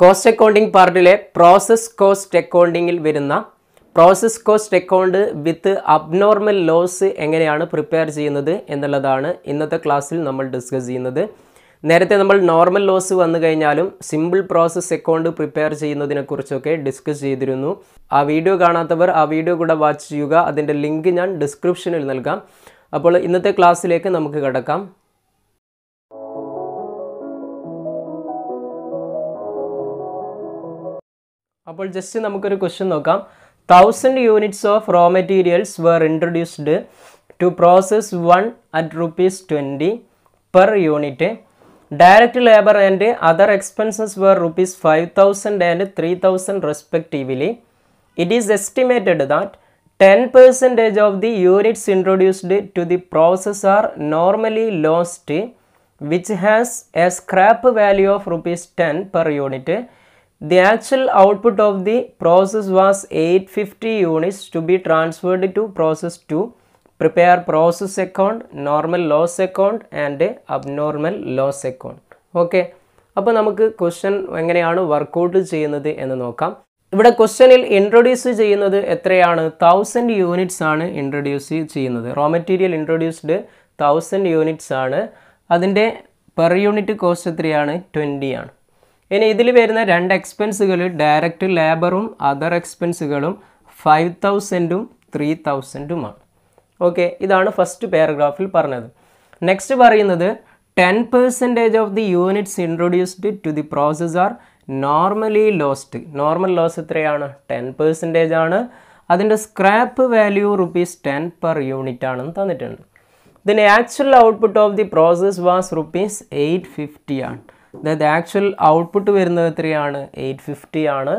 cost accounting പാർട്ടിലെ process cost അക്കൗണ്ടിങ്ങിൽ വരുന്ന process cost account with abnormal loss എങ്ങനെയാണ് പ്രിപ്പയർ ചെയ്യുന്നത് എന്നുള്ളതാണ് ഇന്നത്തെ ക്ലാസ്സിൽ നമ്മൾ ഡിസ്കസ് ചെയ്യുന്നത് നേരത്തെ നമ്മൾ നോർമൽ ലോസ് വന്നു കഴിഞ്ഞാലും സിമ്പിൾ പ്രോസസ് അക്കൗണ്ട് പ്രിപ്പയർ ചെയ്യുന്നതിനെക്കുറിച്ചൊക്കെ ഡിസ്കസ് ചെയ്തിരുന്നു ആ വീഡിയോ കാണാത്തവർ ആ വീഡിയോ കൂടെ വാച്ച് ചെയ്യുക അതിൻ്റെ ലിങ്ക് ഞാൻ ഡിസ്ക്രിപ്ഷനിൽ നൽകാം അപ്പോൾ ഇന്നത്തെ ക്ലാസ്സിലേക്ക് നമുക്ക് കിടക്കാം അപ്പോൾ ജസ്റ്റ് നമുക്കൊരു ക്വസ്റ്റ്യൻ നോക്കാം thousand units of raw materials were introduced to process one at rupees twenty per unit direct labour and other expenses were rupees five thousand and three thousand respectively it is estimated that ten percentage of the units introduced to the process are normally lost which has a scrap value of rupees ten per unit the The actual of the process was eight fifty units to be transferred to process two prepare process account normal loss account and abnormal loss account okay അപ്പോൾ നമുക്ക് question എങ്ങനെയാണ് workout ചെയ്യുന്നത് എന്ന് നോക്കാം ഇവിടെ ക്വസ്റ്റ്യനിൽ introduce ചെയ്യുന്നത് എത്രയാണ് തൗസൻഡ് യൂണിറ്റ്സ് ആണ് ഇൻട്രൊഡ്യൂസ് ചെയ്യുന്നത് raw material introduced thousand units ആണ് അതിൻ്റെ പെർ യൂണിറ്റ് കോസ്റ്റ് എത്രയാണ് ട്വൻറ്റി ആണ് ഇനി ഇതിൽ വരുന്ന രണ്ട് എക്സ്പെൻസുകൾ ഡയറക്റ്റ് ലേബറും അതർ എക്സ്പെൻസുകളും ഫൈവ് തൗസൻഡും ത്രീ തൗസൻഡുമാണ് ഓക്കെ ഇതാണ് ഫസ്റ്റ് പാരഗ്രാഫിൽ പറഞ്ഞത് നെക്സ്റ്റ് പറയുന്നത് ten percentage of the units introduced to the process are normally lost normal loss എത്രയാണ് ടെൻ പെർസെൻറ്റേജ് ആണ് അതിൻ്റെ scrap value rupees ten per unit ആണെന്ന് തന്നിട്ടുണ്ട് ഇതിൻ്റെ actual output of the process was rupees eight fifty ആണ് the actual output വരുന്നത് എത്രയാണ് eight fifty ആണ്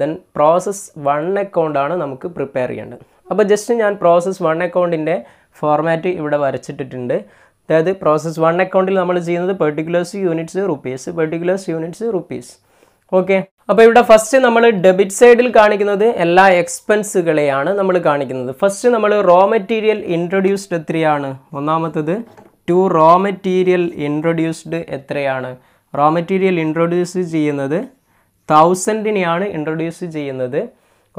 ദെൻ പ്രോസസ് വൺ അക്കൗണ്ടാണ് നമുക്ക് പ്രിപ്പയർ ചെയ്യേണ്ടത് അപ്പോൾ ജസ്റ്റ് ഞാൻ പ്രോസസ് വൺ അക്കൗണ്ടിൻ്റെ ഫോർമാറ്റ് ഇവിടെ വരച്ചിട്ടിട്ടുണ്ട് അതായത് പ്രോസസ് വൺ അക്കൗണ്ടിൽ നമ്മൾ ചെയ്യുന്നത് particulars units rupees particulars units rupees okay അപ്പോൾ ഇവിടെ ഫസ്റ്റ് നമ്മൾ ഡെബിറ്റ് സൈഡിൽ കാണിക്കുന്നത് എല്ലാ എക്സ്പെൻസുകളെയാണ് നമ്മൾ കാണിക്കുന്നത് ഫസ്റ്റ് നമ്മൾ റോ മെറ്റീരിയൽ ഇൻട്രൊഡ്യൂസ്ഡ് എത്രയാണ് ഒന്നാമത്തത് ടു റോ മെറ്റീരിയൽ ഇൻട്രൊഡ്യൂസ്ഡ് എത്രയാണ് റോ മെറ്റീരിയൽ ഇൻട്രൊഡ്യൂസ് ചെയ്യുന്നത് തൗസൻഡിനെയാണ് ഇൻട്രൊഡ്യൂസ് ചെയ്യുന്നത്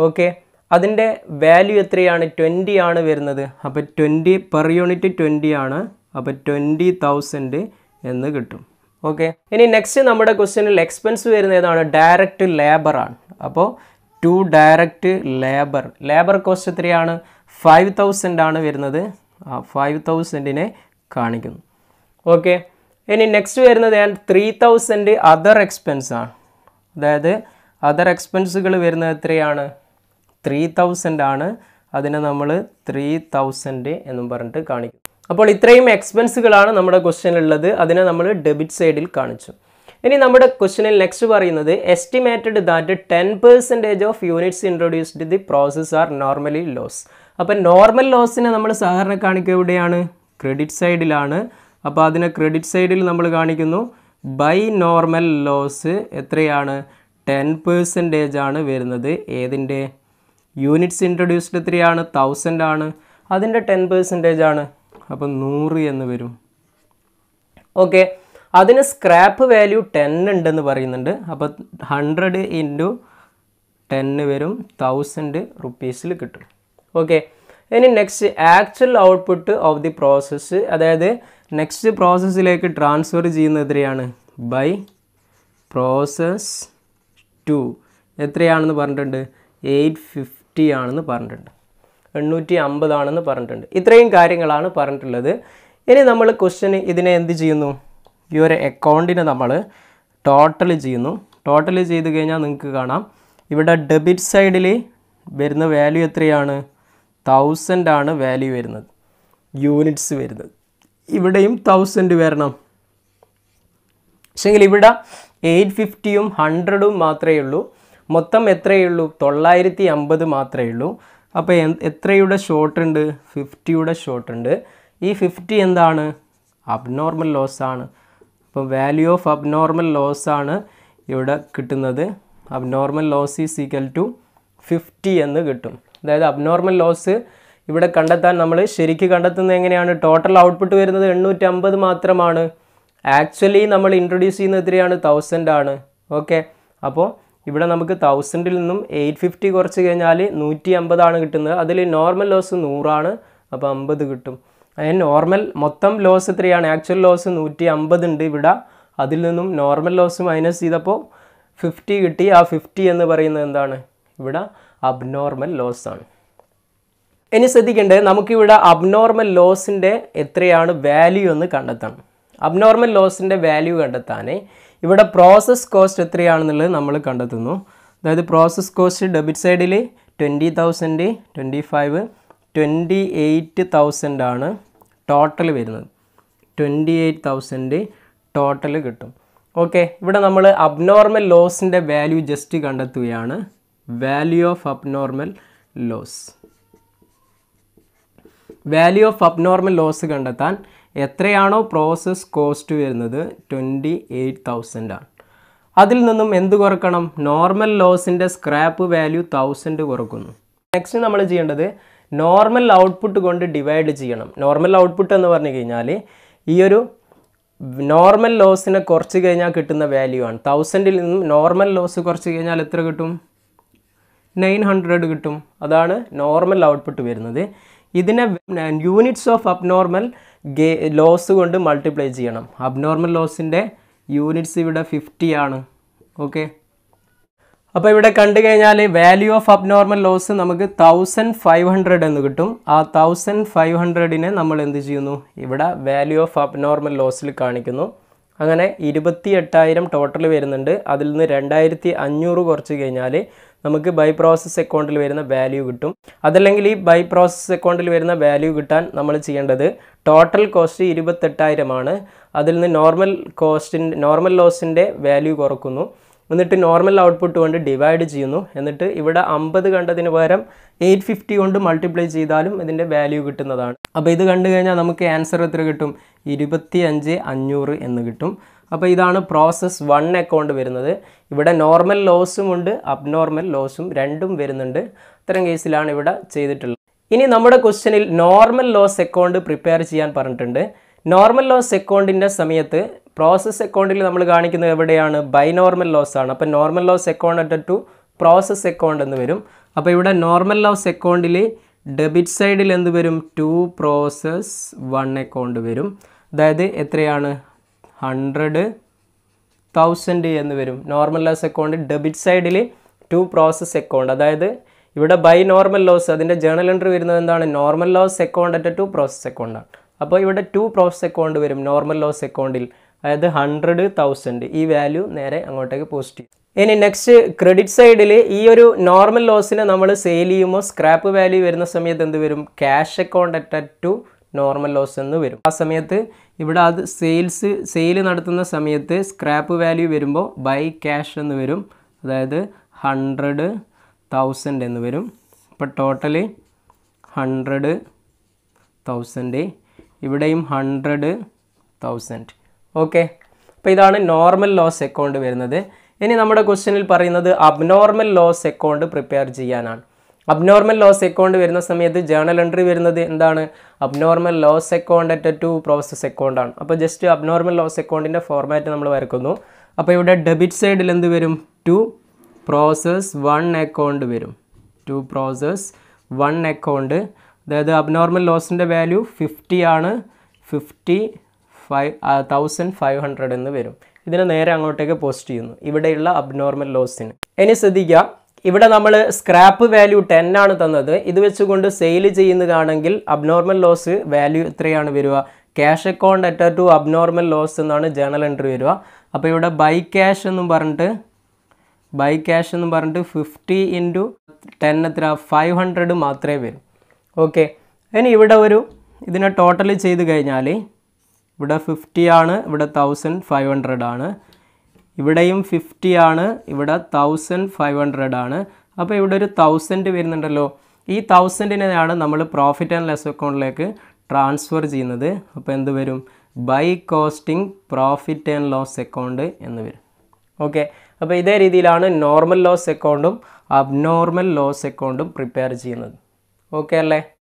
ഓക്കെ അതിൻ്റെ വാല്യൂ എത്രയാണ് ട്വൻറ്റി ആണ് വരുന്നത് അപ്പോൾ ട്വൻറ്റി പെർ യൂണിറ്റ് ട്വൻറ്റി ആണ് അപ്പോൾ ട്വൻറ്റി തൗസൻഡ് എന്ന് കിട്ടും ഓക്കെ ഇനി നെക്സ്റ്റ് നമ്മുടെ ക്വസ്റ്റ്യനിൽ എക്സ്പെൻസ് വരുന്ന ഏതാണ് ഡയറക്റ്റ് ലേബറാണ് അപ്പോൾ to direct labour labour cost എത്രയാണ് ഫൈവ് തൗസൻഡ് ആണ് വരുന്നത് ആ ഫൈവ് തൗസൻഡിനെ കാണിക്കുന്നു ഓക്കെ ഇനി നെക്സ്റ്റ് വരുന്നത് ഞാൻ ത്രീ തൗസൻഡ് അതർ എക്സ്പെൻസ് ആണ് അതായത് അതർ എക്സ്പെൻസുകൾ വരുന്നത് എത്രയാണ് ത്രീ തൗസൻഡ് ആണ് അതിനെ നമ്മൾ ത്രീ തൗസൻഡ് എന്നും പറഞ്ഞിട്ട് കാണിക്കും അപ്പോൾ ഇത്രയും എക്സ്പെൻസുകളാണ് നമ്മുടെ ഉള്ളത് അതിനെ നമ്മൾ ഡെബിറ്റ് സൈഡിൽ കാണിച്ചു ഇനി നമ്മുടെ ക്വസ്റ്റ്യനിൽ നെക്സ്റ്റ് പറയുന്നത് estimated that ten percentage of units introduced the process are normally loss അപ്പം നോർമൽ ലോസിനെ നമ്മൾ സാധാരണ കാണിക്കുക എവിടെയാണ് ക്രെഡിറ്റ് സൈഡിലാണ് അപ്പോൾ അതിനെ ക്രെഡിറ്റ് സൈഡിൽ നമ്മൾ കാണിക്കുന്നു ബൈ നോർമൽ ലോസ് എത്രയാണ് ടെൻ പേഴ്സൻറ്റേജ് ആണ് വരുന്നത് ഏതിൻ്റെ യൂണിറ്റ്സ് ഇൻട്രൊഡ്യൂസ്ഡ് എത്രയാണ് തൗസൻഡ് ആണ് അതിൻ്റെ ടെൻ പേഴ്സൻറ്റേജ് ആണ് അപ്പം നൂറ് എന്ന് വരും ഓക്കെ അതിന് സ്ക്രാപ്പ് വാല്യൂ ടെൻ ഉണ്ടെന്ന് പറയുന്നുണ്ട് അപ്പോൾ ഹൺഡ്രഡ് ഇൻറ്റു ടെന്ന് വരും തൗസൻഡ് റുപ്പീസിൽ കിട്ടും ഓക്കെ ഇനി next actual output of the process അതായത് നെക്സ്റ്റ് പ്രോസസ്സിലേക്ക് ട്രാൻസ്ഫർ ചെയ്യുന്ന എത്രയാണ് ബൈ പ്രോസസ് ടു എത്രയാണെന്ന് പറഞ്ഞിട്ടുണ്ട് എയ്റ്റ് ഫിഫ്റ്റി ആണെന്ന് പറഞ്ഞിട്ടുണ്ട് എണ്ണൂറ്റി അമ്പതാണെന്ന് പറഞ്ഞിട്ടുണ്ട് ഇത്രയും കാര്യങ്ങളാണ് പറഞ്ഞിട്ടുള്ളത് ഇനി നമ്മൾ ക്വസ്റ്റ്യന് ഇതിനെ എന്ത് ചെയ്യുന്നു ഈ ഒരു അക്കൗണ്ടിനെ നമ്മൾ ടോട്ടൽ ചെയ്യുന്നു ടോട്ടൽ ചെയ്ത് കഴിഞ്ഞാൽ നിങ്ങൾക്ക് കാണാം ഇവിടെ ഡെബിറ്റ് സൈഡിൽ വരുന്ന വാല്യൂ എത്രയാണ് തൗസൻഡ് ആണ് വാല്യൂ വരുന്നത് യൂണിറ്റ്സ് വരുന്നത് ഇവിടെയും തൗസൻഡ് വരണം പക്ഷേങ്കിൽ ഇവിടെ എയ്റ്റ് ഫിഫ്റ്റിയും ഹൺഡ്രഡും മാത്രമേ ഉള്ളൂ മൊത്തം ഉള്ളൂ തൊള്ളായിരത്തി അമ്പത് മാത്രമേ ഉള്ളൂ അപ്പോൾ എത്രയുടെ ഷോർട്ട് ഉണ്ട് ഫിഫ്റ്റിയുടെ ഷോർട്ട് ഉണ്ട് ഈ ഫിഫ്റ്റി എന്താണ് അബ്നോർമൽ ലോസ് ആണ് അപ്പോൾ വാല്യൂ ഓഫ് അബ്നോർമൽ ലോസ് ആണ് ഇവിടെ കിട്ടുന്നത് abnormal loss is equal to fifty എന്ന് കിട്ടും അതായത് അബ്നോർമൽ ലോസ് ഇവിടെ കണ്ടെത്താൻ നമ്മൾ ശരിക്ക് കണ്ടെത്തുന്നത് എങ്ങനെയാണ് ടോട്ടൽ ഔട്ട്പുട്ട് വരുന്നത് എണ്ണൂറ്റമ്പത് മാത്രമാണ് ആക്ച്വലി നമ്മൾ ഇൻട്രൊഡ്യൂസ് ചെയ്യുന്നത് എത്രയാണ് തൗസൻഡ് ആണ് ഓക്കെ അപ്പോൾ ഇവിടെ നമുക്ക് തൗസൻഡിൽ നിന്നും എയ്റ്റ് ഫിഫ്റ്റി കുറച്ച് കഴിഞ്ഞാൽ നൂറ്റി അമ്പതാണ് കിട്ടുന്നത് അതിൽ നോർമൽ ലോസ് നൂറാണ് അപ്പോൾ അമ്പത് കിട്ടും അതിന് നോർമൽ മൊത്തം ലോസ് എത്രയാണ് ആക്ച്വൽ ലോസ് നൂറ്റി അമ്പത് ഉണ്ട് ഇവിടെ അതിൽ നിന്നും നോർമൽ ലോസ് മൈനസ് ചെയ്തപ്പോൾ ഫിഫ്റ്റി കിട്ടി ആ ഫിഫ്റ്റി എന്ന് പറയുന്നത് എന്താണ് ഇവിടെ അബ്നോർമൽ ലോസ് ആണ് ഇനി ശ്രദ്ധിക്കേണ്ടത് നമുക്കിവിടെ അബ്നോർമൽ ലോസിൻ്റെ എത്രയാണ് വാല്യൂ എന്ന് കണ്ടെത്തണം അബ്നോർമൽ ലോസിൻ്റെ വാല്യൂ കണ്ടെത്താനേ ഇവിടെ പ്രോസസ് കോസ്റ്റ് എത്രയാണെന്നുള്ളത് നമ്മൾ കണ്ടെത്തുന്നു അതായത് പ്രോസസ് കോസ്റ്റ് ഡെബിറ്റ് സൈഡിൽ twenty thousand twenty five twenty eight thousand ആണ് ടോട്ടൽ വരുന്നത് ട്വൻറ്റി എയ്റ്റ് തൗസൻഡ് ടോട്ടൽ കിട്ടും ഓക്കെ ഇവിടെ നമ്മൾ അബ്നോർമൽ ലോസിൻ്റെ വാല്യൂ ജസ്റ്റ് കണ്ടെത്തുകയാണ് value of abnormal loss value of abnormal loss കണ്ടെത്താൻ എത്രയാണോ പ്രോസസ് കോസ്റ്റ് വരുന്നത് ട്വൻറ്റി എയ്റ്റ് ആണ് അതിൽ നിന്നും എന്ത് കുറക്കണം നോർമൽ ലോസിൻ്റെ സ്ക്രാപ്പ് വാല്യൂ തൗസൻഡ് കുറക്കുന്നു നെക്സ്റ്റ് നമ്മൾ ചെയ്യേണ്ടത് നോർമൽ ഔട്ട്പുട്ട് കൊണ്ട് ഡിവൈഡ് ചെയ്യണം നോർമൽ ഔട്ട്പുട്ട് എന്ന് പറഞ്ഞു കഴിഞ്ഞാൽ ഈ ഒരു നോർമൽ ലോസിനെ കുറച്ച് കഴിഞ്ഞാൽ കിട്ടുന്ന വാല്യൂ ആണ് തൗസൻഡിൽ നിന്നും നോർമൽ ലോസ് കുറച്ച് കഴിഞ്ഞാൽ എത്ര കിട്ടും നയൻ ഹൺഡ്രഡ് കിട്ടും അതാണ് നോർമൽ ഔട്ട്പുട്ട് വരുന്നത് ഇതിനെ യൂണിറ്റ്സ് ഓഫ് അബ്നോർമൽ ഗേ ലോസ് കൊണ്ട് മൾട്ടിപ്ലൈ ചെയ്യണം അബ്നോർമൽ ലോസിൻ്റെ യൂണിറ്റ്സ് ഇവിടെ ഫിഫ്റ്റി ആണ് ഓക്കെ അപ്പോൾ ഇവിടെ കണ്ടു കഴിഞ്ഞാൽ വാല്യൂ ഓഫ് അബ്നോർമൽ ലോസ് നമുക്ക് തൗസൻഡ് ഫൈവ് ഹൺഡ്രഡ് എന്ന് കിട്ടും ആ തൗസൻഡ് ഫൈവ് ഹൺഡ്രഡിനെ നമ്മൾ എന്ത് ചെയ്യുന്നു ഇവിടെ വാല്യൂ ഓഫ് അബ്നോർമൽ ലോസിൽ കാണിക്കുന്നു അങ്ങനെ ഇരുപത്തി എട്ടായിരം ടോട്ടൽ വരുന്നുണ്ട് അതിൽ നിന്ന് രണ്ടായിരത്തി അഞ്ഞൂറ് കുറച്ച് കഴിഞ്ഞാൽ നമുക്ക് ബൈ പ്രോസസ് അക്കൗണ്ടിൽ വരുന്ന വാല്യൂ കിട്ടും അതല്ലെങ്കിൽ ഈ ബൈ പ്രോസസ് അക്കൗണ്ടിൽ വരുന്ന വാല്യൂ കിട്ടാൻ നമ്മൾ ചെയ്യേണ്ടത് ടോട്ടൽ കോസ്റ്റ് ഇരുപത്തെട്ടായിരമാണ് അതിൽ നിന്ന് നോർമൽ കോസ്റ്റിൻ്റെ നോർമൽ ലോസിൻ്റെ വാല്യൂ കുറക്കുന്നു എന്നിട്ട് നോർമൽ ഔട്ട്പുട്ട് കൊണ്ട് ഡിവൈഡ് ചെയ്യുന്നു എന്നിട്ട് ഇവിടെ അമ്പത് കണ്ടതിന് പകരം എയ്റ്റ് ഫിഫ്റ്റി കൊണ്ട് മൾട്ടിപ്ലൈ ചെയ്താലും ഇതിൻ്റെ വാല്യൂ കിട്ടുന്നതാണ് അപ്പോൾ ഇത് കണ്ടു കഴിഞ്ഞാൽ നമുക്ക് ആൻസർ എത്ര കിട്ടും ഇരുപത്തി അഞ്ച് അഞ്ഞൂറ് എന്ന് കിട്ടും അപ്പോൾ ഇതാണ് പ്രോസസ്സ് വൺ അക്കൗണ്ട് വരുന്നത് ഇവിടെ നോർമൽ ലോസും ഉണ്ട് അബ്നോർമൽ ലോസും രണ്ടും വരുന്നുണ്ട് അത്തരം കേസിലാണ് ഇവിടെ ചെയ്തിട്ടുള്ളത് ഇനി നമ്മുടെ ക്വസ്റ്റ്യനിൽ നോർമൽ ലോസ് അക്കൗണ്ട് പ്രിപ്പയർ ചെയ്യാൻ പറഞ്ഞിട്ടുണ്ട് നോർമൽ ലോസ് അക്കൗണ്ടിൻ്റെ സമയത്ത് പ്രോസസ് അക്കൗണ്ടിൽ നമ്മൾ കാണിക്കുന്നത് എവിടെയാണ് ബൈ നോർമൽ ലോസ് ആണ് അപ്പോൾ normal loss account to process account എന്ന് വരും അപ്പോൾ ഇവിടെ നോർമൽ ലോസ് അക്കൗണ്ടിൽ ഡെബിറ്റ് സൈഡിൽ എന്ത് വരും ടു പ്രോസസ് വൺ അക്കൗണ്ട് വരും അതായത് എത്രയാണ് ഹൺഡ്രഡ് തൗസൻഡ് എന്ന് വരും നോർമൽ ലോസ് അക്കൗണ്ട് ഡെബിറ്റ് സൈഡിൽ ടു പ്രോസസ് അക്കൗണ്ട് അതായത് ഇവിടെ ബൈ നോർമൽ ലോസ് അതിൻ്റെ ജേണൽ എൻട്രി വരുന്നത് എന്താണ് normal loss account at to process അക്കൗണ്ടാണ് അപ്പോൾ ഇവിടെ ടു പ്രോസസ് അക്കൗണ്ട് വരും നോർമൽ ലോസ് അക്കൗണ്ടിൽ അതായത് ഹൺഡ്രഡ് തൗസൻഡ് ഈ വാല്യൂ നേരെ അങ്ങോട്ടേക്ക് പോസ്റ്റ് ചെയ്യും ഇനി നെക്സ്റ്റ് ക്രെഡിറ്റ് സൈഡിൽ ഈ ഒരു നോർമൽ ലോസിനെ നമ്മൾ സെയിൽ ചെയ്യുമ്പോൾ സ്ക്രാപ്പ് വാല്യൂ വരുന്ന സമയത്ത് എന്ത് വരും cash account at to normal loss എന്ന് വരും ആ സമയത്ത് ഇവിടെ അത് സെയിൽസ് സെയിൽ നടത്തുന്ന സമയത്ത് സ്ക്രാപ്പ് വാല്യൂ വരുമ്പോൾ ബൈ ക്യാഷ് എന്ന് വരും അതായത് ഹൺഡ്രഡ് തൗസൻഡ് എന്ന് വരും ഇപ്പോൾ ടോട്ടൽ ഹൺഡ്രഡ് തൗസൻഡ് ഇവിടെയും ഹൺഡ്രഡ് തൗസൻഡ് ഓക്കെ അപ്പോൾ ഇതാണ് നോർമൽ ലോസ് അക്കൗണ്ട് വരുന്നത് ഇനി നമ്മുടെ ക്വസ്റ്റ്യനിൽ പറയുന്നത് അബ്നോർമൽ ലോസ് അക്കൗണ്ട് പ്രിപ്പയർ ചെയ്യാനാണ് അബ്നോർമൽ ലോസ് അക്കൗണ്ട് വരുന്ന സമയത്ത് ജേണൽ എൻട്രി വരുന്നത് എന്താണ് abnormal loss account at to process account ആണ് അപ്പോൾ ജസ്റ്റ് അബ്നോർമൽ ലോസ് അക്കൗണ്ടിൻ്റെ ഫോർമാറ്റ് നമ്മൾ വരക്കുന്നു അപ്പോൾ ഇവിടെ ഡെബിറ്റ് സൈഡിൽ എന്ത് വരും ടു പ്രോസസ് വൺ അക്കൗണ്ട് വരും ടു പ്രോസസ് വൺ അക്കൗണ്ട് അതായത് അബ്നോർമൽ ലോസിൻ്റെ വാല്യൂ ഫിഫ്റ്റി ആണ് fifty five thousand five hundred എന്ന് വരും ഇതിനെ നേരെ അങ്ങോട്ടേക്ക് പോസ്റ്റ് ചെയ്യുന്നു ഇവിടെയുള്ള അബ്നോർമൽ ലോസിന് ഇനി ശ്രദ്ധിക്കുക ഇവിടെ നമ്മൾ സ്ക്രാപ്പ് വാല്യൂ ടെൻ ആണ് തന്നത് ഇത് വെച്ചുകൊണ്ട് സെയിൽ ചെയ്യുന്നതാണെങ്കിൽ അബ്നോർമൽ ലോസ് വാല്യൂ എത്രയാണ് വരിക cash account at to abnormal loss എന്നാണ് ജേണൽ എൻട്രി വരിക അപ്പോൾ ഇവിടെ ബൈ ക്യാഷ് എന്നും പറഞ്ഞിട്ട് ബൈ ക്യാഷ് എന്നും പറഞ്ഞിട്ട് ഫിഫ്റ്റി ഇൻറ്റു ടെൻ എത്ര ഫൈവ് ഹൺഡ്രഡ് മാത്രമേ വരും ഓക്കെ ഇനി ഇവിടെ ഒരു ഇതിനെ ടോട്ടൽ ചെയ്ത് കഴിഞ്ഞാൽ ഇവിടെ ഫിഫ്റ്റി ആണ് ഇവിടെ തൗസൻഡ് ഫൈവ് ഹൺഡ്രഡ് ആണ് ഇവിടെയും ഫിഫ്റ്റി ആണ് ഇവിടെ തൗസൻഡ് ഫൈവ് ഹൺഡ്രഡ് ആണ് അപ്പോൾ ഇവിടെ ഒരു തൗസൻഡ് വരുന്നുണ്ടല്ലോ ഈ തൗസൻഡിനെയാണ് നമ്മൾ പ്രോഫിറ്റ് ആൻഡ് ലെസ് അക്കൗണ്ടിലേക്ക് ട്രാൻസ്ഫർ ചെയ്യുന്നത് അപ്പോൾ എന്ത് വരും by costing profit and loss account എന്ന് വരും ഓക്കെ അപ്പോൾ ഇതേ രീതിയിലാണ് നോർമൽ ലോസ് അക്കൗണ്ടും അബ്നോർമൽ ലോസ് അക്കൗണ്ടും പ്രിപ്പയർ ചെയ്യുന്നത് ഓക്കെ അല്ലേ